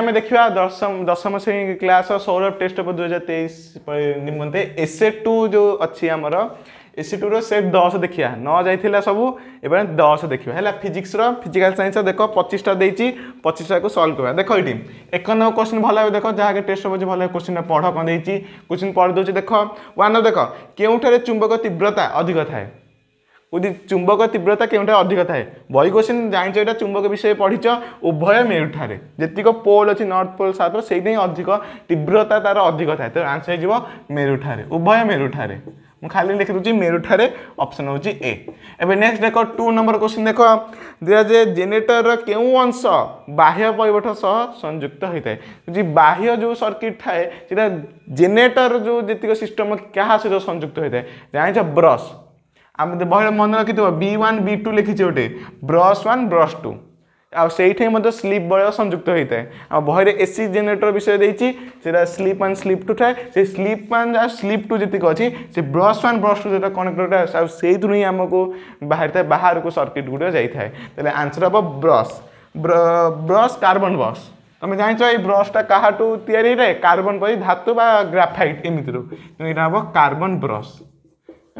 आम देखा दशम दशम श्रेणी क्लास सौरभ टेस्ट दुई हजार तेईस निम्ते एस ए टू जो अच्छी आमर एस ए टूर से दस देखा न जाइला सब ए दस देखा है फिजिक्स फिजिकाल सैन्स देख पचीसटा दे पचीसटा को सल्व करवा देख ये एक नंबर क्वेश्चन भल देख जहाँ टेस्ट हो भल क्वेश्चन पढ़ कौन देखिए क्वेश्चन पढ़ दे देख वन देख के चुंबक तीव्रता अधिक थाए যদি চুম্বক তীব্রতা কেউঠার অধিক থাকে বই কোশ্চিন জাঁচ এটা চুম্বক বিষয়ে পড়িছ উভয় মেরুঠারে যেতিক পোল অছি নর্থ পোল সাউথ পোল সেইটাই অধিক তীব্রতা তার অধিক থাকে তো আনসর হয়ে মেরুঠারে উভয় মেরুঠারে মু খালি লিখি দেছি মেরুঠারে অপশন হচ্ছে এ এবার নেক্সট দেখ টু নম্বর কোশ্চিন দেখ যে জেনেটর কেউ অংশ বাহ্য পরিবঠ সহ সংযুক্ত হয়ে থাকে যে বাহ্য যে সর্কিট থাকে সেটা জেনেটর যে যেত সিস্টম কাহা সহ সংযুক্ত হয়ে থাকে জাঁচ ব্রশ আমি ବହିରେ ମନେ ରଖିଥିବ ବି ୱାନ୍ ବି ଟୁ ଲେଖିଛେ ଗୋଟେ ବ୍ରସ୍ ୱାନ୍ ବ୍ରସ୍ ଟୁ ଆଉ ସେଇଠି ମଧ୍ୟ ସ୍ଲିପ୍ ବଳୟ ସଂଯୁକ୍ତ ହୋଇଥାଏ ଆଉ ବହିରେ ଏସି ଜେନେରେଟର ବିଷୟ ଦେଇଛି ସେଇଟା ସ୍ଲିପ୍ ୱାନ୍ ସ୍ଲିପ୍ ଟୁ ଥାଏ ସେ ସ୍ଲିପ୍ ୱାନ୍ ଆଉ ସ୍ଲିପ୍ ଟୁ ଯେତିକି ଅଛି ସେ ବ୍ରସ୍ ୱାନ୍ ବ୍ରସ୍ ଟୁ ଯେଉଁଟା କନେକ୍ଟରଟା ଆଉ ସେଇଥିରୁ ହିଁ ଆମକୁ ବାହାରିଥାଏ ବାହାରକୁ ସର୍କିଟ୍ ଗୁଡ଼ିକ ଯାଇଥାଏ ତାହେଲେ ଆନ୍ସର୍ ହେବ ବ୍ରସ୍ ବ୍ରସ୍ କାର୍ବନ୍ ବ୍ରସ୍ তুমি জাঁচ এই ব্রশটা কাহাটু তৈরি কার্বন পাই ধাতু বা গ্রাফাইট এমিতির এটা হব কার্বন ব্রশ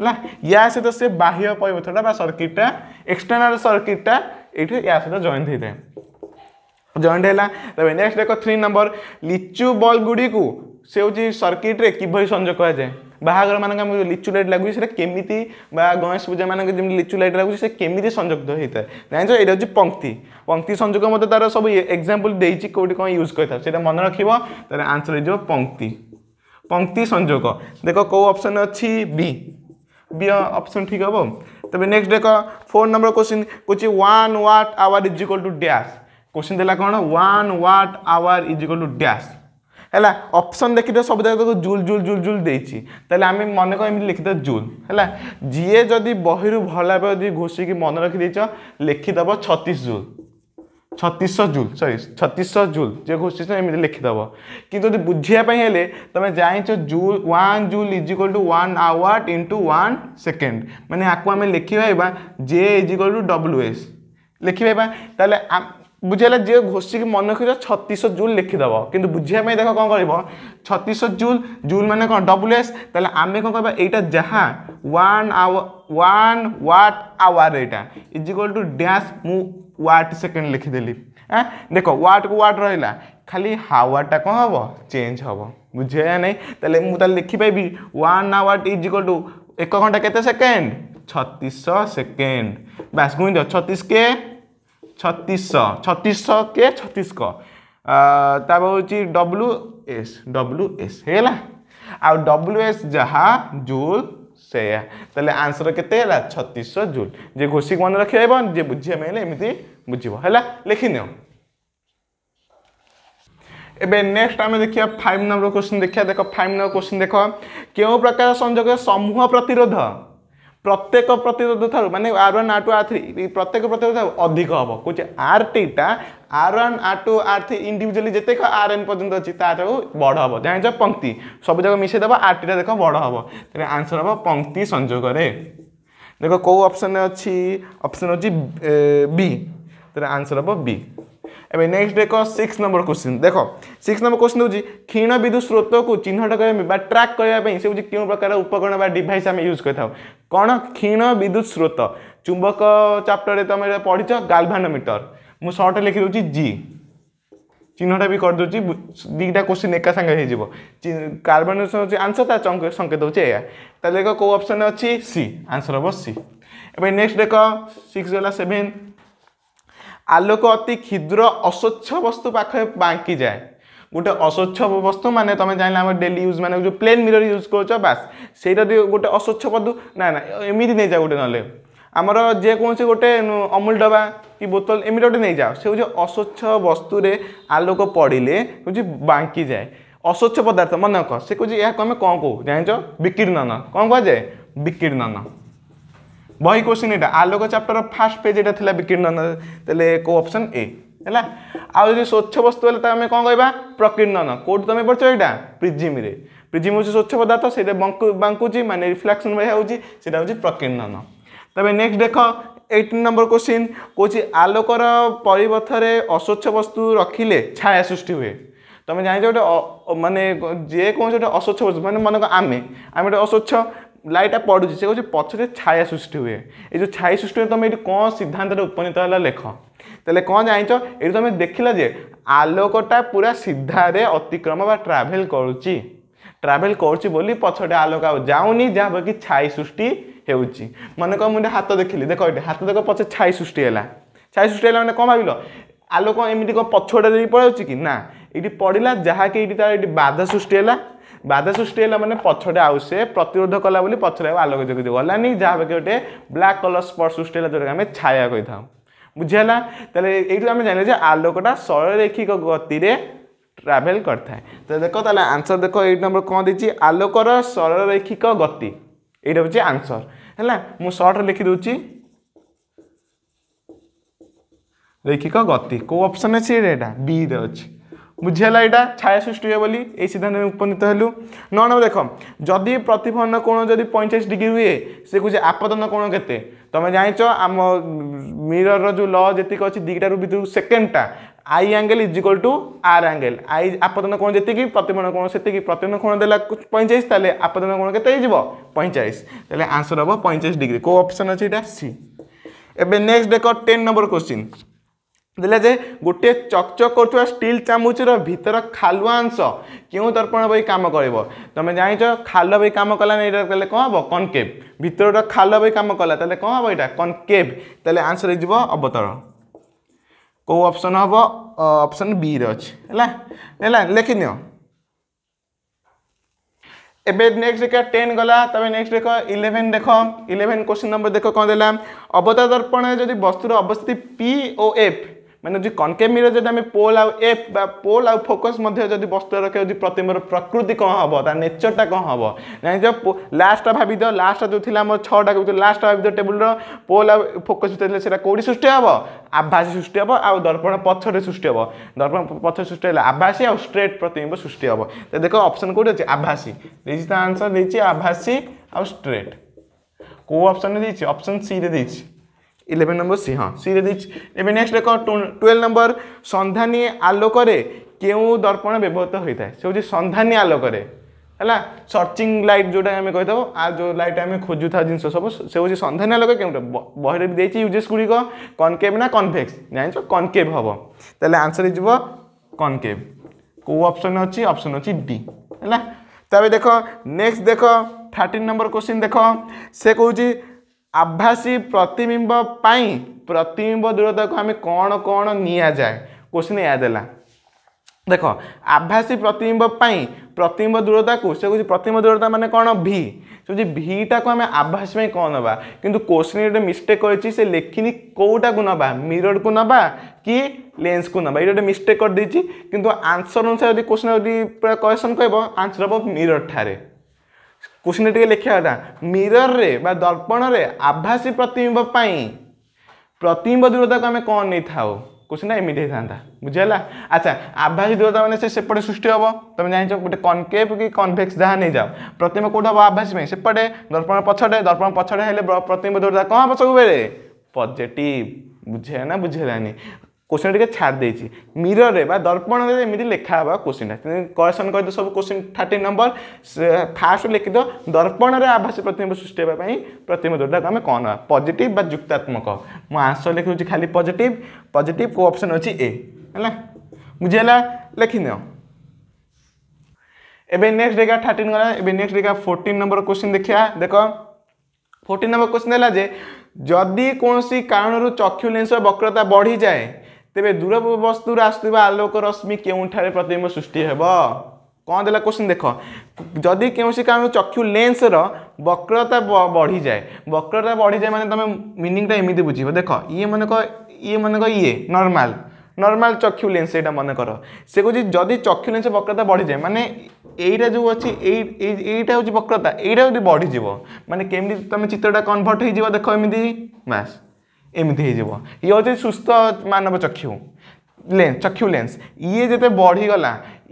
ହେଲା ୟା ସହିତ ସେ ବାହ୍ୟ ପରିବର୍ତ୍ତନଟା ବା ସର୍କିଟ୍ଟା ଏକ୍ସଟର୍ନାଲ୍ ସର୍କିଟ୍ଟା ଏଇଠି ୟା ସହିତ ଜଏଣ୍ଟ ହେଇଥାଏ জয়েন্ট হল তবে নেক্সট দেখ থ্রি নম্বর লিচু বল গুড়ি সে হচ্ছে সর্কিট্রে কিভাবে সংযোগ করা যায় বাহাঘর মানুষ আমি লিচু লাইট লাগুছে সেটা কেমিতি বা গণেশ পূজা মানুষ যেমন লিচু লাইট লাগুছে সে কেমিতি সংযুক্ত হয়ে জানিছ এটা হচ্ছে পঙ্ক্তি পঙ্ক্তি সংযোগ মতো তার সব এক্সাম্পল দিয়েছি কোটি কম ইউজ করে সেটা মনে রাখব তার আনসর হয়ে যাব পঙ্ক্তি পঙ্ক্তি সংযোগ দেখ কেউ option A B B option ठीक हम तेज नेक्स्ट देख फोर नंबर क्वेश्चन कहे one watt hour is equal to dash question देला कौन one watt hour is equal to dash है ऑप्शन देखी सब जगह जूल जूल जूल जूल देते आम मन को एम लिखिद जूल है जी जदि बही भल भाव जब घोषिकी मन रखिद लिखिदेव छतीस जूल ছত্রিশশো জুল ସରି ଛତିଶଶହ ଜୁଲ୍ ଯିଏ ଘୋଷିଛନ୍ତି ଏମିତି ଲେଖିଦେବ କିନ୍ତୁ ଯଦି ବୁଝିବା ପାଇଁ ହେଲେ ତୁମେ ଜାଣିଛ joule one joule is equal to one watt into one second ମାନେ ଆକୁ ଆମେ ଲେଖିପାରିବା J is equal to W S ଲେଖିପାରିବା ତାହେଲେ ବୁଝିହେଲା ଯିଏ ଘୋଷିକି ମନେ ରଖିଛ ଛତିଶଶହ ଜୁଲ୍ ଲେଖିଦେବ କିନ୍ତୁ ବୁଝିବା ପାଇଁ ଦେଖ କ'ଣ କରିବ ଛତିଶଶହ ଜୁଲ୍ ଜୁଲ୍ ମାନେ କ'ଣ ଡବ୍ଲୁ ଏସ୍ ତାହେଲେ ଆମେ କ'ଣ କହିବା ଏଇଟା ଯାହା one hour one watt hour ଏଇଟା ଇଜ୍ ଇକ୍ୱାଲ୍ ଟୁ ଡ୍ୟାସ୍ ମୁଁ ওয়াট সেকেন্ড লিখিদেলি হ্যাঁ দেখ ওয়াট কু ওয়াট রহিলা খালি হাওয়ারটা কম হব চেঞ্জ হব বুঝে নাই তাহলে মু তাহলে লিখিপাইবি one hour is equal to এক ঘন্টা কেতে সেকেন্ড ছত্রিশ সেকেন্দ বাস গুণ দিও ছত্রিশ কে ছত্রিশ ছত্রিশ কে ছত্রিশ ক তারপর হচ্ছে ডব্লু এস ডব্লু এস হয়ে গেল আর ডব্লু এস যাহা জুল সেয়া তাহলে আনসর কেতে হল ছত্রিশ জুল যে ঘোষিক মনে রাখবে এবং যে বুঝিয়া পাই হলে এমনি বুঝব হল লেখি নিও এবে নেক্সট আমি দেখিয়া ফাইভ নম্বর কোশ্চিন দেখিয়া দেখ ফাইভ নম্বর কোশ্চিন দেখ কেউ প্রকার সংযোগ সমূহ প্রতিরোধ ପ୍ରତ୍ୟେକ ପ୍ରତିରୋଧ ଠାରୁ ମାନେ R one R two R three ପ୍ରତ୍ୟେକ ପ୍ରତିରୋଧ ଠାରୁ ଅଧିକ ହେବ କହୁଛି R theta R one R two R three individually ଯେତେକ ଆର୍ ଏନ୍ ପର୍ଯ୍ୟନ୍ତ ଅଛି ତା'ଠାରୁ ବଡ଼ ହେବ ଜାଣିଛ ପଙ୍କ୍ତି ସବୁଯାକ ମିଶେଇଦେବ ଆର୍ ଟିଟା ଦେଖ ବଡ଼ ହେବ ତେଣୁ ଆନ୍ସର୍ ହେବ ପଙ୍କ୍ତି ସଂଯୋଗରେ ଦେଖ କେଉଁ ଅପସନ୍ ଅଛି ଅପସନ୍ ହେଉଛି ବି ତେଣୁ ଆନ୍ସର୍ ହେବ ବି ଏବେ ନେକ୍ସଟ ଏକ ସିକ୍ସ ନମ୍ବର କୋଶ୍ଚିନ୍ ଦେଖ ସିକ୍ସ ନମ୍ବର କୋଶ୍ଚିନ୍ ହେଉଛି କ୍ଷୀଣ ବିଦ୍ୟୁତ ସ୍ରୋତକୁ ଚିହ୍ନଟ କରିବା ବା ଟ୍ରାକ୍ କରିବା ପାଇଁ ସେ ହେଉଛି କେଉଁ ପ୍ରକାର ଉପକରଣ ବା ଡିଭାଇସ୍ ଆମେ ୟୁଜ୍ କରିଥାଉ କ'ଣ କ୍ଷୀଣ ବିଦ୍ୟୁତ ସ୍ରୋତ ଚୁମ୍ବକ ଚାପ୍ଟରରେ ତୁମେ ପଢ଼ିଛ ଗାଲଭାନୋମିଟର ମୁଁ ସର୍ଟରେ ଲେଖିଦେଉଛି ଜି চিহ্নটা বি করেদি দুইটা কোশ্চিন একা সাংে হয়ে যাব কার্বন হচ্ছে আনসর তার সংকেত হচ্ছে এয়া তাহলে দেখ কেউ অপসন অছি সি আনসর হব সি এবার নেক্সট দেখ সিক্স গলা সেভেন ଆଲୋକ ଅତି କ୍ଷୁଦ୍ର ଅସ୍ୱଚ୍ଛ ବସ୍ତୁ ପାଖରେ ବାଙ୍କିଯାଏ ଗୋଟେ ଅସ୍ୱଚ୍ଛ ବସ୍ତୁ ମାନେ ତୁମେ ଜାଣିଲେ ଆମର ଡେଲି ୟୁଜ୍ ମାନେ ଯେଉଁ ପ୍ଲେନ୍ ମିରର ୟୁଜ୍ କରୁଛ ବାସ୍ ସେଇଟା ଗୋଟେ ଅସ୍ୱଚ୍ଛ ବସ୍ତୁ ନା ନା ଏମିତି ନେଇଯାଅ ଗୋଟେ ନହେଲେ ଆମର ଯେକୌଣସି ଗୋଟେ ଅମୁଲ ଡବା କି ବୋତଲ ଏମିତି ଗୋଟେ ନେଇଯାଅ ସେ ହେଉଛି ଅସ୍ୱଚ୍ଛ ବସ୍ତୁରେ ଆଲୋକ ପଡ଼ିଲେ ହେଉଛି ବାଙ୍କିଯାଏ ଅସ୍ୱଚ୍ଛ ପଦାର୍ଥ ମନେ ରଖ ସେ କହୁଛି ଏହାକୁ ଆମେ କ'ଣ କହୁ ଜାଣିଛ ବିକୀର୍ଣ୍ଣନ କ'ଣ କୁହାଯାଏ ବିକୀର୍ଣ୍ଣନ ବହି କୋଶ୍ଚିନ୍ ଏଇଟା ଆଲୋକ ଚାପ୍ଟର ଫାର୍ଷ୍ଟ ପେଜ୍ ଏଇଟା ଥିଲା ବିକୀର୍ଣ୍ଣ ତାହେଲେ କେଉଁ ଅପସନ୍ ଏ ହେଲା ଆଉ ଯଦି ସ୍ୱଚ୍ଛ ବସ୍ତୁ ହେଲେ ତାକୁ ଆମେ କ'ଣ କହିବା ପ୍ରକୀର୍ଣ୍ଣନ କେଉଁଠି ତୁମେ ପଢ଼ୁଛ ଏଇଟା ପ୍ରିଜିମିରେ ପ୍ରିଜିମ୍ ହେଉଛି ସ୍ୱଚ୍ଛ ପଦାର୍ଥ ସେଇଟା ବାଙ୍କୁଛି ମାନେ ରିଫ୍ଲାକ୍ସନ୍ ଭଳିଆ ହେଉଛି ସେଇଟା ହେଉଛି ପ୍ରକୀର୍ଣ୍ଣନ ତାପରେ ନେକ୍ସଟ ଦେଖ ଏଇଟିନ୍ ନମ୍ବର କୋଶ୍ଚିନ୍ କହୁଛି ଆଲୋକର ପରିପଥରେ ଅସ୍ୱଚ୍ଛ ବସ୍ତୁ ରଖିଲେ ଛାୟା ସୃଷ୍ଟି ହୁଏ তুমি জানি যে ওটা মানে যে কোনসি ওটা অস্বচ্ছ বস্তু মানে মনে করো আমি আমি ওটা অস্বচ্ছ ଲାଇଟ୍ଟା ପଡ଼ୁଛି ସେ ହେଉଛି ପଛରେ ଛାୟା ସୃଷ୍ଟି ହୁଏ ଏ ଯେଉଁ ଛାୟା ସୃଷ୍ଟି ହୁଏ ତୁମେ ଏଠି କ'ଣ ସିଦ୍ଧାନ୍ତରେ ଉପନୀତ ହେଲା ଲେଖ ତାହେଲେ କ'ଣ ଜାଣିଛ ଏଠି ତୁମେ ଦେଖିଲ ଯେ ଆଲୋକଟା ପୁରା ସିଧାରେ ଅତିକ୍ରମ ବା ଟ୍ରାଭେଲ୍ କରୁଛି ଟ୍ରାଭେଲ୍ କରୁଛି ବୋଲି ପଛଟେ ଆଲୋକ ଆଉ ଯାଉନି ଯାହାଫଳରେ କି ଛାଇ ସୃଷ୍ଟି ହେଉଛି ମନେ କର ମୁଁ ଏଠି ହାତ ଦେଖିଲି ଦେଖ ଏଠି ହାତ ଦେଖ ପଛେ ଛାଇ ସୃଷ୍ଟି ହେଲା ଛାଇ ସୃଷ୍ଟି ହେଲା ମାନେ କ'ଣ ଭାବିଲ ଆଲୋକ ଏମିତି କ'ଣ ପଛଆଡ଼େ ଦେଇ ପଳାଉଛି କି ନା ଏଠି ପଡ଼ିଲା ଯାହାକି ଏଠି ତା'ର ଏଠି ବାଧା ସୃଷ୍ଟି ହେଲା ବାଧା ସୃଷ୍ଟି ହେଲା ମାନେ ପଛରେ ଆଉ ସେ ପ୍ରତିରୋଧ କଲା ବୋଲି ପଛରେ ଆଉ ଆଲୋକ ଯୋଗିଦେଇ ଗଲାନି ଯାହାପାଖି ଗୋଟେ ବ୍ଲାକ୍ କଲର୍ ସ୍ପଟ୍ ସୃଷ୍ଟି ହେଲା ଯେଉଁଟାକି ଆମେ ଛାୟା କହିଥାଉ ବୁଝିହେଲା ତାହେଲେ ଏଇଠୁ ଆମେ ଜାଣିଲେ ଯେ ଆଲୋକଟା ସରଳରେଖିକ ଗତିରେ ଟ୍ରାଭେଲ୍ କରିଥାଏ ତ ଦେଖ ତାହେଲେ ଆନ୍ସର୍ ଦେଖ ଏଇଠି ନମ୍ବର କ'ଣ ଦେଇଛି ଆଲୋକର ସରଳରେଖିକ ଗତି ଏଇଟା ହେଉଛି ଆନ୍ସର୍ ହେଲା ମୁଁ ସର୍ଟରେ ଲେଖିଦେଉଛି ରେଖିକ ଗତି କେଉଁ ଅପସନ୍ ଅଛି ଏଇଟା ବିରେ ଅଛି বুঝিগাল এটা ছায়া সৃষ্টি হুয়ে বলে এই সিদ্ধান্তে উপনীত হলু ন নম্বর দেখ যদি প্রতিফলন কোণ যদি পঁয়চাশ ডিগ্রি হুয়ে সে কুছে আপতন কোণ কেতে তুমি জাঁচ আম মিরর যে ল যেত অ দিটার ভিতর সেকেন্ডটা I angle is equal to R angle I আপতন কোণ যেত প্রতিফলন কোণ সেত প্রতিফলন কোণ দেলা পঁয়চাশ তাহলে আপতন কোণ কেতে হয়ে যাব পঁয়চাশ তাহলে আনসর হব পঁয়চাশ ডিগ্রি কেউ অপসন অছে এটা সি এবে নেক্সট দেখ টেন নম্বর কোশ্চিন ଦେଲେ ଯେ ଗୋଟିଏ ଚକଚକ୍ କରୁଥିବା ଷ୍ଟିଲ୍ ଚାମୁଚର ଭିତର ଖାଲୁଆ ଅଂଶ କେଉଁ ତର୍ପଣ ବହି କାମ କରିବ ତୁମେ ଜାଣିଛ ଖାଲ ବହି କାମ କଲାନି ଏଇଟା କହିଲେ କ'ଣ ହେବ କନକେଭ୍ ଭିତରଟା ଖାଲ ବହି କାମ କଲା ତାହେଲେ କ'ଣ ହେବ ଏଇଟା କନକେଭ୍ ତାହେଲେ ଆନ୍ସର୍ ହେଇଯିବ ଅବତଳ କେଉଁ ଅପସନ୍ ହେବ ଅପସନ୍ ବିରେ ଅଛି ହେଲା ହେଲା ଲେଖିନିଅ ଏବେ নেক্সট দেখা ଟେନ୍ ଗଲା তবে নেক্সট ଦେଖ ଇଲେଭେନ୍ ଦେଖ ଇଲେଭେନ୍ କୋଶ୍ଚିନ୍ নম্বর ଦେଖ କଣ ଦେଲା অবতা দর্পণে ଯଦି ବସ୍ତୁର ଅବସ୍ଥିତି ପି ଓ ଏଫ୍ ମାନେ ଯଦି କନକେଭ୍ ମିରର୍ ଯଦି ଆମେ ପୋଲ୍ ଆଉ ଏଫ୍ ବା ପୋଲ୍ ଆଉ ଫୋକସ୍ ମଧ୍ୟ ଯଦି ବସ୍ତୁରେ ରଖିବା ଯଦି ପ୍ରତିମ୍ବର ପ୍ରକୃତି କ'ଣ ହେବ ତା ନେଚର୍ଟା କ'ଣ ହେବ ଜାଣିଛ ଲାଷ୍ଟଟା ଭାବିଦିଅ ଲାଷ୍ଟଟା ଯେଉଁ ଥିଲା ଆମର ଛଅଟା କହୁଥିଲ ଲାଷ୍ଟଟା ଭାବିଦିଅ ଟେବୁଲ୍ର ପୋଲ୍ ଆଉ ଫୋକସ୍ ଭିତରେ ଥିଲେ ସେଇଟା କେଉଁଠି ସୃଷ୍ଟି ହେବ ଆଭାସୀ ସୃଷ୍ଟି ହେବ ଆଉ ଦର୍ପଣ ପଛରେ ସୃଷ୍ଟି ହେବ ଦର୍ପଣ ପଛରେ ସୃଷ୍ଟି ହେଲେ ଆଭାସୀ ଆଉ ଷ୍ଟ୍ରେଟ୍ ପ୍ରତିମ୍ବ ସୃଷ୍ଟି ହେବ ତ ଦେଖ ଅପସନ୍ କେଉଁଠି ଅଛି ଆଭାସୀ ଦେଇଛି ତା ଆନ୍ସର୍ ଦେଇଛି ଆଭାସୀ ଆଉ ଷ୍ଟ୍ରେଟ୍ କେଉଁ ଅପସନ୍ରେ ଦେଇଛି ଅପସନ୍ ସିରେ ଦେଇଛି ইলেভেন নম্বর সি হ্যাঁ সিরে দিয়েছি এবার নেক্সট দেখ টুয়েলভ নম্বর সন্ধানী আলোকরে কেউ দর্পণ ব্যবহৃত হয়ে থাকে সে হচ্ছে সন্ধানী আলোকরে ହେଲା ସର୍ଚ୍ଚିଂ ଲାଇଟ୍ ଯେଉଁଟା ଆମେ କହିଥାଉ ଆଉ ଯେଉଁ ଲାଇଟ୍ ଆମେ ଖୋଜୁଥିବା ଜିନିଷ ସବୁ ସେ ହେଉଛି ସନ୍ଧାନୀୟ ଲୋକ କେଉଁଟା ବହିରେ ବି ଦେଇଛି ୟୁଜେସ୍ ଗୁଡ଼ିକ କନକେଭ୍ ନା କନଭେକ୍ସ ଜାଣିଛ କନକେଭ୍ ହେବ ତାହେଲେ ଆନ୍ସର୍ ହେଇଯିବ କନକେଭ୍ କେଉଁ ଅପସନ୍ ଅଛି ଅପସନ୍ ଅଛି ଡି ହେଲା ତାପରେ ଦେଖ ନେକ୍ସଟ ଦେଖ ଥାର୍ଟିନ୍ ନମ୍ବର କୋଶ୍ଚିନ୍ ଦେଖ ସେ କହୁଛି আভাসী প্রতিবিম্ব পাই প্রতিবিম্ব দূরতাকে আমি কোণ কোণ নিয়া যায় কোশ্চিন এয়া দেলা দেখ আভাসী প্রতিবিম্ব পাই প্রতিবিম্ব দূরতাকে সে কৌছি প্রতিবিম্ব দূরতা মানে কোণ ভি সে যে ভিটাকে আমি আভাস পাই কোণ নেবা কিন্তু কোশ্চিন গোটে মিস্টেক করেছি সে লেখিনি কোটাকু নেবা মিররকু নেবা কি লেন্সকু নেবা এটা গোটে মিস্টেক করে দিয়েছি কিন্তু আনসর অনুসারে যদি কোশ্চিন যদি কোয়েসন কহব আনসর হব মিরর ঠারে क्वेश्चन टी लिखा था मिरर रे बा दर्पण रे आभासी प्रतिबिंब प्रतिबिंब दूरता को आम कौन नहीं था क्वेश्चन एमती था बुझेगा अच्छा आभासी दूरता मैंने सेपटे सृष्टि हे तुम जान गोटे कनकेव कि कनभेक्स जहाँ नहीं जाओ प्रतिबिंब कौट हम आभासी सेपटे दर्पण पछटे दर्पण पछटे हेले प्रतिबिंब दूरता कौन हम सब बेले पजेटिव बुझे ना बुझेलानी क्वेश्चन टी छाड़ मिरर में दर्पण में लिखा हे क्वेश्चन टाइम क्वेश्चन कर सब क्वेश्चन थर्टी नंबर फास्ट लिखिद दर्पण में आभासी प्रतिम्ब सृष्टि होगापी प्रतिम्ब जोटा आम कौन पजिट जुक्तात्मक मुझसर लिखी खाली पजिट पजिट को अप्सन अच्छी ए है बुझेगा लिखिद एवं नेक्स्ट डेगा थर्टिन नेक्स्ट डेगा फोर्टन नंबर क्वेश्चन देखा देख फोर्टन नंबर क्वेश्चन है जदि कौन कारण चक्षु वक्रता बढ़ी जाए ତେବେ ଦୂର ବସ୍ତୁରୁ ଆସୁଥିବା ଆଲୋକ ରଶ୍ମି କେଉଁଠାରେ ପ୍ରତିବିମ୍ବ ସୃଷ୍ଟି ହେବ କ'ଣ ଦେଲା କୋଶ୍ଚିନ୍ ଦେଖ ଯଦି କୌଣସି କାରଣରୁ ଚକ୍ଷୁ ଲେନ୍ସର ବକ୍ରତା ବଢ଼ିଯାଏ ବକ୍ରତା ବଢ଼ିଯାଏ ମାନେ ତୁମେ ମିନିଂଟା ଏମିତି ବୁଝିବ ଦେଖ ଇଏ ମନେକ ଇଏ ମନେକ ଇଏ ନର୍ମାଲ୍ নর্মাল চক্ষু লেন্স এটা মনে কর সে কুচি যদি চক্ষু লেন্স বক্রতা বড়িযায় মানে এইটা যে অছি এই এইটা হচ্ছে বক্রতা এইটা যদি বড়িযোগ মানে কেমি তুমি চিত্রটা কনভর্ট হয়ে যাব দেখ এমনি বাস ଏମିତି ହେଇଯିବ ଇଏ ହେଉଛି ସୁସ୍ଥ ମାନବ ଚକ୍ଷୁ ଲେନ୍ସ ଚକ୍ଷୁ ଲେନ୍ସ ଇଏ ଯେତେ ବଢ଼ିଗଲା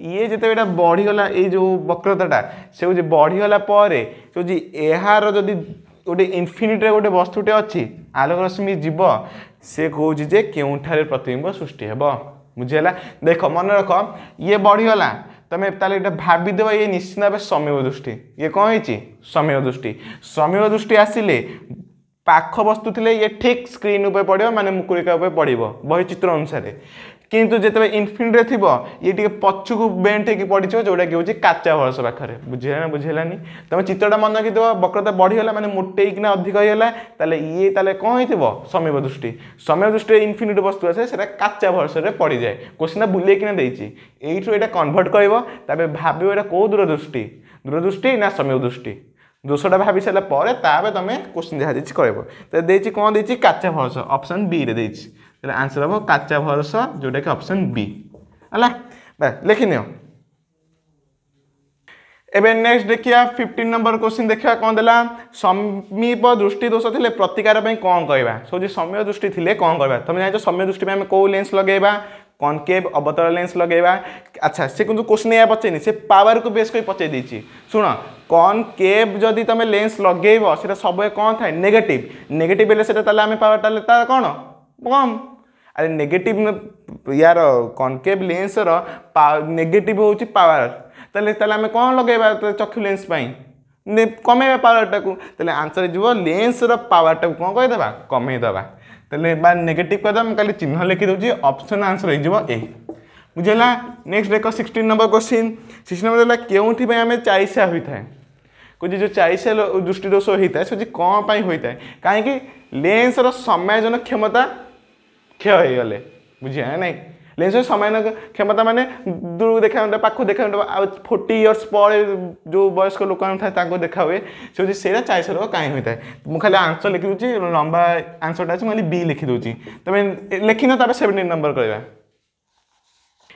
ଇଏ ଯେତେବେଳେ ବଢ଼ିଗଲା ଏଇ ଯେଉଁ ବକ୍ରତାଟା ସେ ହେଉଛି ବଢ଼ିଗଲା ପରେ ହେଉଛି ଏହାର ଯଦି ଗୋଟେ ଇନଫିନିଟ୍ରେ ଗୋଟେ ବସ୍ତୁଟେ ଅଛି ଆଲୋକ ରଶ୍ମି ଯିବ ସେ କହୁଛି ଯେ କେଉଁଠାରେ ପ୍ରତିବିମ୍ବ ସୃଷ୍ଟି ହେବ ବୁଝିହେଲା ଦେଖ ମନେ ରଖ ଇଏ ବଢ଼ିଗଲା ତମେ ତାହେଲେ ଏଇଟା ଭାବିଦେବ ଇଏ ନିଶ୍ଚିତ ଭାବେ ସମୀବ ଦୃଷ୍ଟି ଇଏ କ'ଣ ହେଇଛି ସମୀବ ଦୃଷ୍ଟି ସମୀବ ଦୃଷ୍ଟି ଆସିଲେ ପାଖ ବସ୍ତୁ ଥିଲେ ଇଏ ଠିକ୍ ସ୍କ୍ରିନ୍ ଉପରେ ପଡ଼ିବ ମାନେ ମୁକୁଳିକା ଉପରେ ପଡ଼ିବ ବହିଚିତ୍ର ଅନୁସାରେ କିନ୍ତୁ ଯେତେବେଳେ ଇନଫିନିଟିରେ ଥିବ ଇଏ ଟିକେ ପଛକୁ ବେଣ୍ଟ ହେଇକି ପଡ଼ିଯିବ ଯେଉଁଟାକି ହେଉଛି କାଚା ଭରସ ପାଖରେ ବୁଝିଲା ନା ବୁଝିଲାନି ତୁମେ ଚିତ୍ରଟା ମନେ ରଖିଥିବ ବକ୍ରତା ବଢ଼ିଗଲା ମାନେ ମୋଟେଇକିନା ଅଧିକ ହେଇଗଲା ତାହେଲେ ଇଏ ତାହେଲେ କ'ଣ ହେଇଥିବ ସମୀପ ଦୃଷ୍ଟି ସମୀପ ଦୃଷ୍ଟିରେ ଇନଫିନିଟି ବସ୍ତୁ ଆସେ ସେଇଟା କାଚା ଭରସରେ ପଡ଼ିଯାଏ କୋଶ୍ଚିନ୍ଟା ବୁଲେଇକିନା ଦେଇଛି ଏଇଠୁ ଏଇଟା କନଭର୍ଟ କରିବ ତାପରେ ଭାବିବ ଏଇଟା କେଉଁ ଦୂରଦୃଷ୍ଟି ଦୂରଦୃଷ୍ଟି ନା ସମୀପ ଦୃଷ୍ଟି দুশোটা ভাবি সারা পরে তাপরে তুমি কোশ্চিন যা দিয়েছি করব তো দিয়েছি কোণ দিয়েছি কাঁচা ভরসা অপশন বি রে দিয়েছি তাহলে আনসর হব কাঁচা ভরসা যেটা কি অপশন বি হ্যাঁ লিখি নিও এবে নেক্সট দেখিয়া ফিফটিন নম্বর কোশ্চিন দেখা কম দেলা সমীপ দৃষ্টি দোষ লে প্রতিকার কম কহবা সে যে সমীয় দৃষ্টি লে কম কহবা তুমি জাঁচ সমীয় দৃষ্টি আমি কেউ লেন্স লগাইবা কনকেভ অবতল লেন্স লগাইবা আচ্ছা সে কিন্তু কোশ্চিন এয়া পচাইনি সে পাওয়ারকু বেস করে পচাই দিয়েছি শুণ কনকেভ যদি তুমি লেন্স লগাইব সেটা সবুয়ে কম থাকে নেগেটিভ নেগেটিভ হলে সেটা তাহলে আমি পাওয়ার তাহলে তার কোণ কম আর নেগেটিভ ইয়ার কনকেভ লেন্সর নেগেটিভ হচ্ছে পাওয়ার তাহলে তাহলে আমি কম লগাইবা চক্ষু লেন্স পাই কমাইবা পাওয়ারটাকে তাহলে আনসর যাব লেন্সর পাওয়ারটাকে কম কইদেবা কমাই দেবা नेगेट कदम खाली चिन्ह लिखिदेजी अप्सन आंसर ए बुझेगा नेक्स्ट देख sixteen number question sixty number देखा क्यों आम चाइसा होता है जो चाइसा दृष्टिदोष होता है कौन होता है कहीं लेंसर समायोजन क्षमता क्षय होगले बुझे ना नहीं लेंस समान क्षमता मैंने दूर देखा पाख देखा फोर्टी इयर्स पर जो वयस्क लोक था देखा हुए से हूँ से कहीं होता है मुझे आंसर लिखी लंबा आंसरटा अच्छे मुझे बी लिखी तुम लिखी ना सेवेन्टीन नंबर कह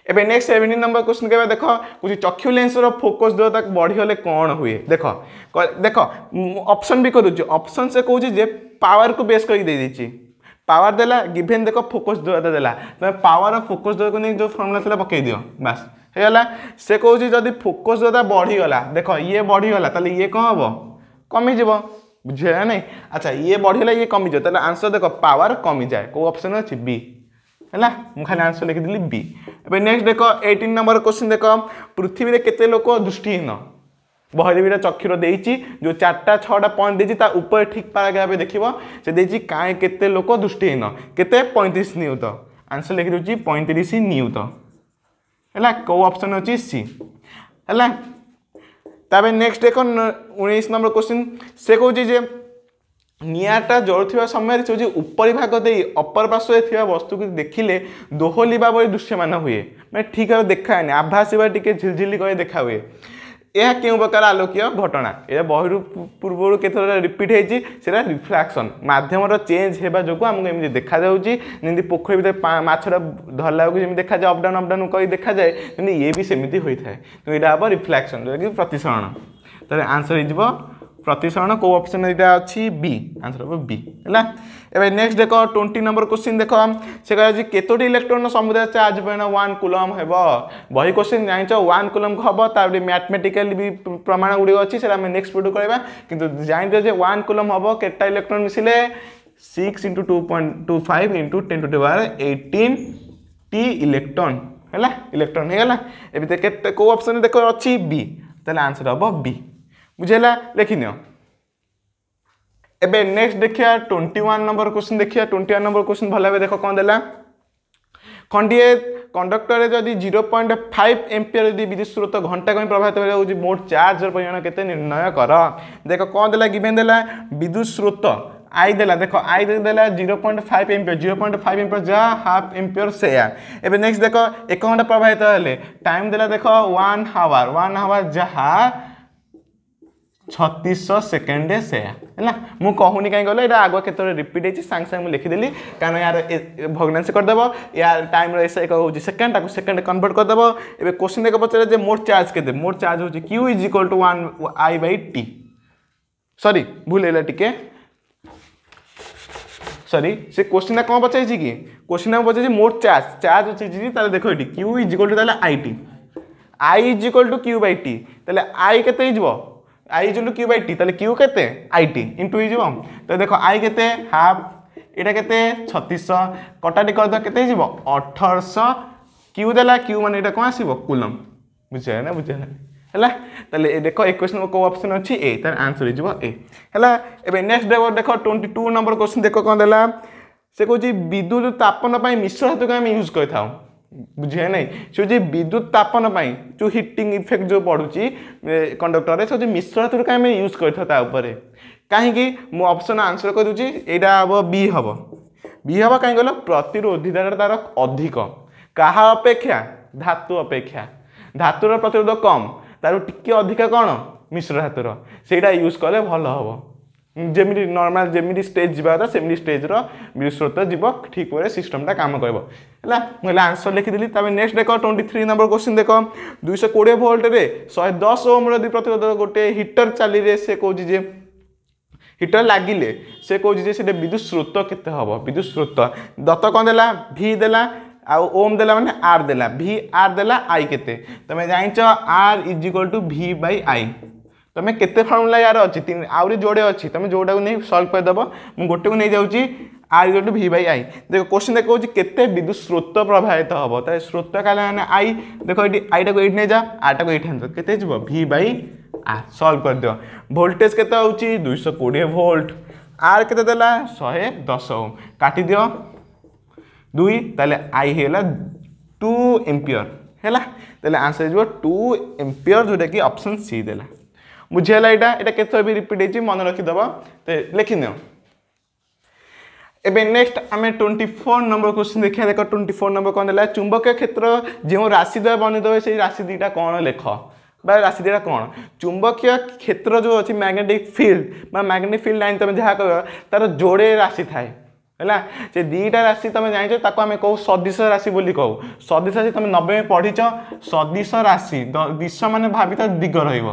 एब नेक्स्ट सेवेन्टीन नंबर क्वेश्चन कह देख कुछ चक्षु लेन्सर फोकस दूर तक बढ़ीगले कौन हुए देख देख अप्सन भी कर अप्सन से कहे पावर को बेस कर পাওয়ার দেলা গিভেন দেখ ফোকস দ্বারা দেলা তুমি পাওয়ার ফোকস দ্বারাকে নিয়ে যে ফর্মুলা লা পকাই দিও বাস হয়ে গেল সে কৌছি যদি ফোকস দ্বারা বড়িগলা দেখ ইয়ে বড়িগলা তাহলে ইয়ে কম হব কমিযোগ বুঝিগলা না আচ্ছা ইয়ে বড়িগলা ইয়ে কমিযোগ তাহলে আনসর দেখ পাওয়ার কমি যায় কেউ অপশন অছি বি ହେଲା ମୁଁ ଖାଲି ଆନ୍ସର୍ ଲେଖିଦେଲି ବି ଏବେ ନେକ୍ସଟ ଦେଖ ଏଇଟିନ୍ ନମ୍ବର କୋଶ୍ଚିନ୍ ଦେଖ ପୃଥିବୀରେ କେତେ ଲୋକ ଦୃଷ୍ଟିହୀନ ବହିରେ ଚକ୍ଷୁର ଦେଇଛି ଯେଉଁ ଚାରିଟା ଛଅଟା ପଏଣ୍ଟ ଦେଇଛି ତା ଉପରେ ଠିକ୍ ପାରାଗ୍ରାଫ୍ ଦେଖିବ ସେ ଦେଇଛି କାହିଁ କେତେ ଲୋକ ଦୃଷ୍ଟିହୀନ କେତେ ପଇଁତିରିଶ ନିୟୁତ ଆନ୍ସର୍ ଲେଖିଦେଉଛି ପଇଁତିରିଶ ନିୟୁତ ହେଲା କେଉଁ ଅପସନ୍ ଅଛି ସି ହେଲା ତାପରେ ନେକ୍ସଟ ଏକ ଉଣେଇଶ ନମ୍ବର କୋଶ୍ଚିନ୍ ସେ କହୁଛି ଯେ ନିଆଁଟା ଜଳୁଥିବା ସମୟରେ ସେ ହେଉଛି ଉପରିଭାଗ ଦେଇ ଅପର ପାର୍ଶ୍ୱରେ ଥିବା ବସ୍ତୁକୁ ଦେଖିଲେ ଦୋହଲିବା ଭଳି ଦୃଶ୍ୟମାନ ହୁଏ ମାନେ ଠିକ୍ ଭାବେ ଦେଖାଏନି ଆଭାସ ବା ଟିକେ ଝିଲଝିଲି କରି ଦେଖା ହୁଏ ଏହା କେଉଁ ପ୍ରକାର ଆଲୋକୀୟ ଘଟଣା ଏହା ବହିରୁ ପୂର୍ବରୁ କେତେଥର ରିପିଟ୍ ହେଇଛି ସେଇଟା ରିଫ୍ଲାକ୍ସନ୍ ମାଧ୍ୟମର ଚେଞ୍ଜ ହେବା ଯୋଗୁଁ ଆମକୁ ଏମିତି ଦେଖାଯାଉଛି ଯେମିତି ପୋଖରୀ ଭିତରେ ମାଛଟା ଧରିଲା ବେଳକୁ ଯେମିତି ଦେଖାଯାଏ ଅପଡାଉନ୍ ଅପଡାଉନ୍ କରି ଦେଖାଯାଏ ସେମିତି ଇଏ ବି ସେମିତି ହୋଇଥାଏ ତେଣୁ ଏଇଟା ହେବ ରିଫ୍ଲାକ୍ସନ୍ ଯେଉଁଟାକି ପ୍ରତିସରଣ ତାହେଲେ ଆନ୍ସର୍ ହେଇଯିବ প্রতিসরণ কেউ অপশন এটা অছি বি আনসর হব বি হ্যাঁ এবার নেক্সট দেখ টোয়েন্টি নম্বর কোশ্চিন দেখ সে কে কেতোটি ইলেকট্রোন সমুদায় চার্জ বইন ওয়ান কুলম হব বহি কোশ্চিন জাঁচ ওয়ান কুলম হব তাপরে ম্যাথমেটিকাল বি প্রমাণ গুড়ি অছি সেটা আমি নেক্সট ভিডিও করাইবা কিন্তু জাঁচ যে ওয়ান কুলম হব কেতটা ইলেকট্রোন মিশিলে six into two point two five into ten to power eighteen টি ইলেকট্রন হ্যাঁ ইলেকট্রন হয়ে গেল এবার কেতে কেউ অপশন দেখ অছি বি তাহলে আনসর হব বি বুঝেলা লেখিনিও এবে নেক্সট দেখা টোয়েন্টি ওয়ান নম্বর কোশ্চিন দেখা টোয়েন্টি ওয়ান নম্বর কোশ্চিন ভাল ভাবে দেখ কম দেলা খণ্ডিয়ে কন্ডক্টরে যদি জিরো পয়েন্ট ফাইভ এম্পিয়ার যদি বিদ্যুৎ স্রোত ঘণ্টাকমি প্রভাবিত হয়ে যাচ্ছে মোট চার্জর পরিমাণ কেতে নির্ণয় কর দেখ কম দেলা গিভেন দেলা বিদ্যুৎ স্রোত আই দেলা দেখ আই দেলা zero point five ampere zero point five ampere যা হাফ এম্পিয়ার সেয়া এবে নেক্সট দেখ এক ঘন্টা প্রভাবিত হলে টাইম দেলা দেখ ওয়ান হাওয়ার ওয়ান হাওয়ার যাহা ছত্রিশশো সেকেন্ডে সেয়া ହେଲା ମୁଁ କହୁନି କାହିଁ କହିଲ ଏଇଟା ଆଗୁଆ କେତେବେଳେ ରିପିଟ୍ ହେଇଛି ସାଙ୍ଗେ ସାଙ୍ଗେ ମୁଁ ଲେଖିଦେଲି କାରଣ ୟାର ଭଗ୍ନାଂଶ କରିଦେବ ୟାର ଟାଇମ୍ର ଏସ୍ ଏକ ହେଉଛି ସେକେଣ୍ଡ ତାକୁ ସେକେଣ୍ଡ କନଭର୍ଟ କରିଦେବ ଏବେ କୋଶ୍ଚିନ୍ ଏକ ପଚାରେ ଯେ ମୋଟ ଚାର୍ଜ କେତେ ମୋଟ ଚାର୍ଜ ହେଉଛି Q is equal to one I by T sorry ଭୁଲ ହେଲା ଟିକେ ସରି ସେ କୋଶ୍ଚିନ୍ଟା କ'ଣ ପଚାରିଛି କି କୋଶ୍ଚିନ୍ଟା ମୁଁ ପଚାରିଛି ମୋଟ ଚାର୍ଜ ଚାର୍ଜ ଅଛି ତାହେଲେ ଦେଖ ଏଠି କ୍ୟୁ ଇଜ୍ ଇକ୍ୱାଲ୍ ଟୁ ତାହେଲେ I T I is equal to Q by T ତାହେଲେ ଆଇ କେତେ ହେଇଯିବ I is Q by T Q के आई टी इंटू हो तो देख आई के हाफ यहाँ के छतीश कटाटी करद के अठरश क्यू देला क्यू मान यहाँ कौन आसो कुलम बुझे ना बुझे ହେଲା ତାହେଲେ ଦେଖ ଏ କ୍ୱେଶ୍ଚନ୍ କେଉଁ ଅପସନ୍ ଅଛି ଏ ତାର ଆନ୍ସର୍ ହେଇଯିବ ଏ ହେଲା ଏବେ ନେକ୍ସଟ ଦେଖ ଟ୍ୱେଣ୍ଟି ଟୁ ନମ୍ବର କ୍ୱେଶ୍ଚନ୍ ଦେଖ କ'ଣ ଦେଲା ସେ କହୁଛି ବିଦ୍ୟୁତ ତାପନ ପାଇଁ ମିଶ୍ର ଧାତୁକୁ ଆମେ ୟୁଜ୍ କରିଥାଉ ବୁଝିବେ ନାହିଁ ସେ ହେଉଛି ବିଦ୍ୟୁତ ତାପନ ପାଇଁ ଯେଉଁ ହିଟିଂ ଇଫେକ୍ଟ ଯେଉଁ ପଡ଼ୁଛି କଣ୍ଡକ୍ଟରରେ ସେ ହେଉଛି ମିଶ୍ରଣ ତରକା ଆମେ ୟୁଜ୍ କରିଥାଉ ତା ଉପରେ କାହିଁକି ମୁଁ ଅପସନ୍ ଆନ୍ସର୍ କରିଦେଉଛି ଏଇଟା ହେବ ବି ହେବ ବି ହେବ କାହିଁକି କହିଲ ପ୍ରତିରୋଧିତାଟା ତା'ର ଅଧିକ କାହା ଅପେକ୍ଷା ଧାତୁ ଅପେକ୍ଷା ଧାତୁର ପ୍ରତିରୋଧ କମ୍ ତା'ର ଟିକିଏ ଅଧିକା କ'ଣ ମିଶ୍ର ଧାତୁର ସେଇଟା ୟୁଜ୍ କଲେ ଭଲ ହେବ যেমি নর্মাল যেমি স্টেজ যা কথা সেমি স্টেজর স্রোত যাব ঠিক ভাবে সিষ্টমটা কাম করব ହେଲା ମୁଁ ହେଲେ ଆନ୍ସର୍ ଲେଖିଦେଲି ତାପରେ ନେକ୍ସଟ ଦେଖ ଟ୍ୱେଣ୍ଟି ଥ୍ରୀ ନମ୍ବର କ୍ୱେଶ୍ଚିନ୍ ଦେଖ ଦୁଇଶହ କୋଡ଼ିଏ ଭୋଲ୍ଟରେ ଶହେ ଦଶ ଓମ୍ର ଯଦି ପ୍ରତିରୋଧ ଗୋଟେ ହିଟର ଚାଲିଲେ ସେ କହୁଛି ଯେ ହିଟର ଲାଗିଲେ ସେ କହୁଛି ଯେ ସେଟା ବିଦ୍ୟୁତ ସ୍ରୋତ କେତେ ହେବ ବିଦ୍ୟୁତ ସ୍ରୋତ ଦତ୍ତ କ'ଣ ଦେଲା ଭି ଦେଲା ଆଉ ଓମ୍ ଦେଲା ମାନେ ଆର୍ ଦେଲା ଭି ଆର୍ ଦେଲା ଆଇ କେତେ ତମେ ଜାଣିଛ R is equal to V by I तुम्हें केत फर्मूला यार अच्छी आहरी जोड़े अच्छी तुम जोटा नहीं सल्व करदेव मुझ गोटे को नहीं जाऊँगी आर जो भि बै आई देख क्वेश्चन देखो केत विद्युत स्रोत प्रभावित हम तो स्रोत कह आई देख ये आईटा को ये नहीं जा आटा को ये नहीं के भि बै आर सल्व करदेव भोल्टेज के दुई कोड़े भोल्ट आर के शहे दस ओम काटिद दुई तेल आई होगा टू एमपिअर है आंसर हो टू एमपिअर जोटा कि अप्सन सी देला ବୁଝିହେଲା ଏଇଟା ଏଇଟା କେତେଥର ବି ରିପିଟ୍ ହେଇଛି ମନେ ରଖିଦେବ ଲେଖିନିଅ এবে নেক্সট আমি টোয়েন্টি ফোর নম্বর কোশ্চিন দেখা দেখ টোয়েন্টি ফোর নম্বর কম দেলা চুম্বকীয় ক্ষেত্র যে রাশি দ্বারা বর্ণিত হয় সেই রাশি দুইটা কম লেখ বা রাশি দুইটা কম চুম্বকীয় ক্ষেত্র যে অনেক ম্যাগনেটিক ফিল্ড বা ম্যাগনেটিক ফিল্ড লাইন তুমি যা কহ তার যোড়ে রাশি থাকে ହେଲା ସେ ଦୁଇଟା ରାଶି ତୁମେ ଜାଣିଛ ତାକୁ ଆମେ କହୁ ସଦିଶ ରାଶି ବୋଲି କହୁ ସଦିଶ ରାଶି ତୁମେ ନବେ ପଢ଼ିଛ ସଦିଶ ରାଶି ଦିଶ ମାନେ ଭାବିଥା ଦିଗ ରହିବ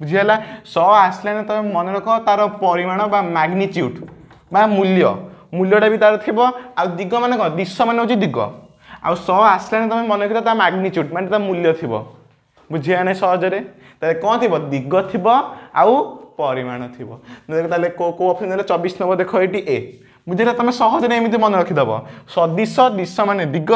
বুঝিগলা শ আসলে তুমি মনে রখ তার পরিমাণ বা ম্যাগনিচ্ୟୁড বা মূল্য মূল্যটা বি তার থাকবে আিগ মানে কম দিশ মানে হচ্ছে দিগ আসলে তুমি মনে রাখ তা ম্যাগনিচ্ୟୁড মানে তা মূল্য থাকবে বুঝিয়া না সহজরে তাহলে কম থাকবে দিগ থাকবে আউ পরিমাণ থাকবে তাহলে কেউ অপশন চব্বিশ নম্বর দেখ এটি এ ବୁଝିଲେ ତୁମେ ସହଜରେ ଏମିତି ମନେ ରଖିଦେବ ସଦିଶ ଦିଶ ମାନେ ଦିଗ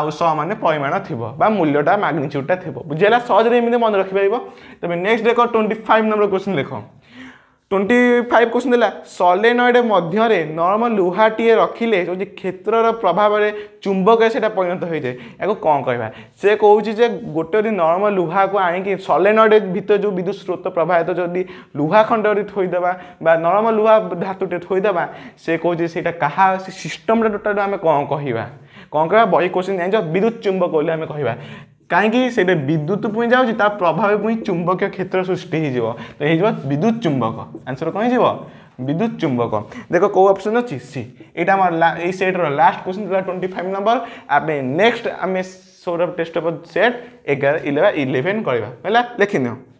ଆଉ ସ ମାନେ ପରିମାଣ ଥିବ ବା ମୂଲ୍ୟଟା ମାଗ୍ନିଚ୍ୟୁଡ଼୍ଟା ଥିବ ବୁଝିହେଲା ସହଜରେ ଏମିତି ମନେ ରଖିପାରିବ ତେବେ ନେକ୍ସଟ ଦେଖ ଟ୍ୱେଣ୍ଟି ଫାଇଭ ନମ୍ବର କ୍ୱେଶ୍ଚିନ୍ ଲେଖ ଟ୍ୱେଣ୍ଟି ଫାଇଭ୍ କୋଶ୍ଚିନ୍ ଦେଲା ସଲେନଏଡ଼ ମଧ୍ୟରେ ନରମ ଲୁହାଟିଏ ରଖିଲେ ହେଉଛି କ୍ଷେତ୍ରର ପ୍ରଭାବରେ ଚୁମ୍ବକରେ ସେଇଟା ପରିଣତ ହୋଇଯାଏ ଏହାକୁ କ'ଣ କହିବା ସେ କହୁଛି ଯେ ଗୋଟେ ଯଦି ନରମ ଲୁହାକୁ ଆଣିକି ସଲେନଏଡ଼ ଭିତରେ ଯେଉଁ ବିଦ୍ୟୁତ ସ୍ରୋତ ପ୍ରବାହିତ ଯଦି ଲୁହା ଖଣ୍ଡରେ ଥୋଇଦେବା ବା ନରମ ଲୁହା ଧାତୁଟେ ଥୋଇଦେବା ସେ କହୁଛି ସେଇଟା କାହା ସେ ସିଷ୍ଟମଟା ଟୋଟାଲ୍ ଆମେ କ'ଣ କହିବା କ'ଣ କହିବା ବହି କୋଶ୍ଚିନ୍ ଜାଣିଛ ବିଦ୍ୟୁତ ଚୁମ୍ବକ ବୋଲି ଆମେ କହିବା କାହିଁକି ସେଇଟା ବିଦ୍ୟୁତ ପୁଣି ଯାଉଛି ତା ପ୍ରଭାବ ପୁଣି সৃষ্টি କ୍ଷେତ୍ର ସୃଷ୍ଟି ହେଇଯିବ ତ ହେଇଯିବ বিদ্যুৎ ଚୁମ୍ବକ ଆନ୍ସର କ'ଣ ହେଇଯିବ বিদ্যুৎ চুম্বক দেখো কেউ অপশন অছি সি এটা আমার এই সেট্র লাস্ট কোশ্চিন লা টোয়েন্টি ফাইভ নম্বর আমি নেক্সট আমি সৌরভ টেস্ট সেট এগার ইলেভেন করা হল লেখি নিও